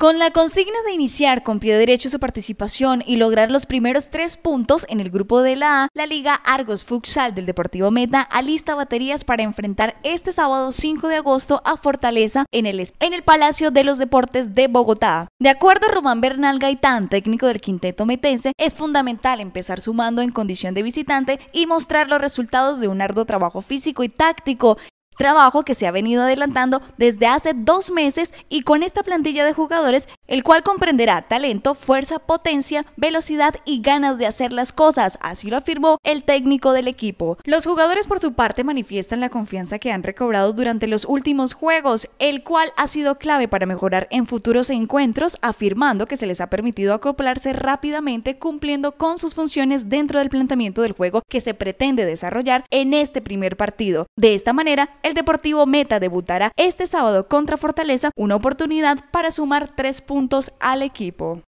Con la consigna de iniciar con pie derecho su participación y lograr los primeros tres puntos en el grupo de la A, la Liga Argos Futsal del Deportivo Meta alista baterías para enfrentar este sábado 5 de agosto a Fortaleza en el, en el Palacio de los Deportes de Bogotá. De acuerdo a Román Bernal Gaitán, técnico del quinteto metense, es fundamental empezar su mando en condición de visitante y mostrar los resultados de un arduo trabajo físico y táctico trabajo que se ha venido adelantando desde hace dos meses y con esta plantilla de jugadores, el cual comprenderá talento, fuerza, potencia, velocidad y ganas de hacer las cosas, así lo afirmó el técnico del equipo. Los jugadores por su parte manifiestan la confianza que han recobrado durante los últimos juegos, el cual ha sido clave para mejorar en futuros encuentros, afirmando que se les ha permitido acoplarse rápidamente cumpliendo con sus funciones dentro del planteamiento del juego que se pretende desarrollar en este primer partido. De esta manera, el el Deportivo Meta debutará este sábado contra Fortaleza, una oportunidad para sumar tres puntos al equipo.